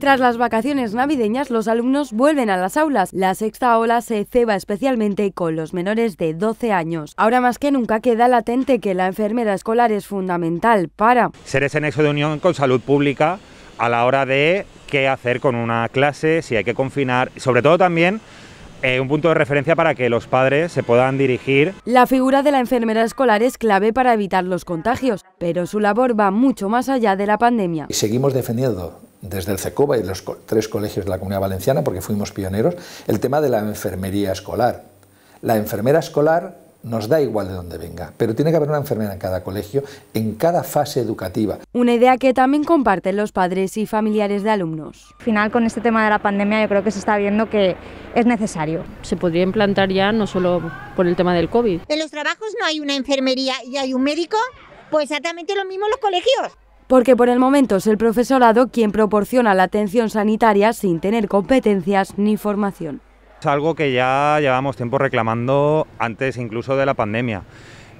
Tras las vacaciones navideñas, los alumnos vuelven a las aulas. La sexta ola se ceba especialmente con los menores de 12 años. Ahora más que nunca queda latente que la enfermera escolar es fundamental para... Ser ese nexo de unión con salud pública a la hora de qué hacer con una clase, si hay que confinar, sobre todo también eh, un punto de referencia para que los padres se puedan dirigir. La figura de la enfermera escolar es clave para evitar los contagios, pero su labor va mucho más allá de la pandemia. Seguimos defendiendo desde el CECOBA y los tres colegios de la Comunidad Valenciana, porque fuimos pioneros, el tema de la enfermería escolar. La enfermera escolar nos da igual de dónde venga, pero tiene que haber una enfermera en cada colegio, en cada fase educativa. Una idea que también comparten los padres y familiares de alumnos. Al final, con este tema de la pandemia, yo creo que se está viendo que es necesario. Se podría implantar ya no solo por el tema del COVID. En los trabajos no hay una enfermería y hay un médico, pues exactamente lo mismo en los colegios porque por el momento es el profesorado quien proporciona la atención sanitaria sin tener competencias ni formación. Es algo que ya llevamos tiempo reclamando antes incluso de la pandemia.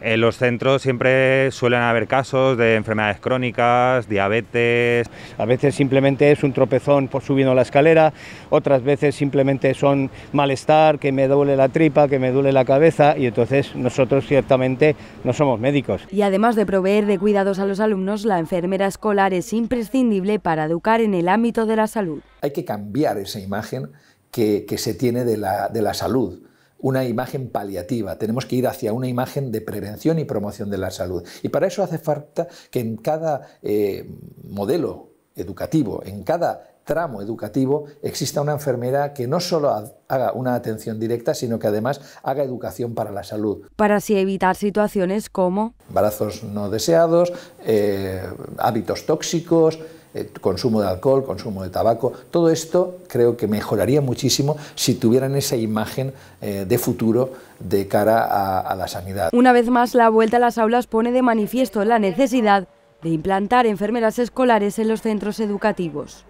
En los centros siempre suelen haber casos de enfermedades crónicas, diabetes. A veces simplemente es un tropezón por subiendo la escalera, otras veces simplemente son malestar, que me duele la tripa, que me duele la cabeza y entonces nosotros ciertamente no somos médicos. Y además de proveer de cuidados a los alumnos, la enfermera escolar es imprescindible para educar en el ámbito de la salud. Hay que cambiar esa imagen que, se tiene de la salud una imagen paliativa, tenemos que ir hacia una imagen de prevención y promoción de la salud. Y para eso hace falta que en cada eh, modelo educativo, en cada tramo educativo exista una enfermera que no solo haga una atención directa, sino que además haga educación para la salud. Para así evitar situaciones como... Embarazos no deseados, eh, hábitos tóxicos, eh, consumo de alcohol, consumo de tabaco, todo esto creo que mejoraría muchísimo si tuvieran esa imagen eh, de futuro de cara a la sanidad. Una vez más, la vuelta a las aulas pone de manifiesto la necesidad de implantar enfermeras escolares en los centros educativos.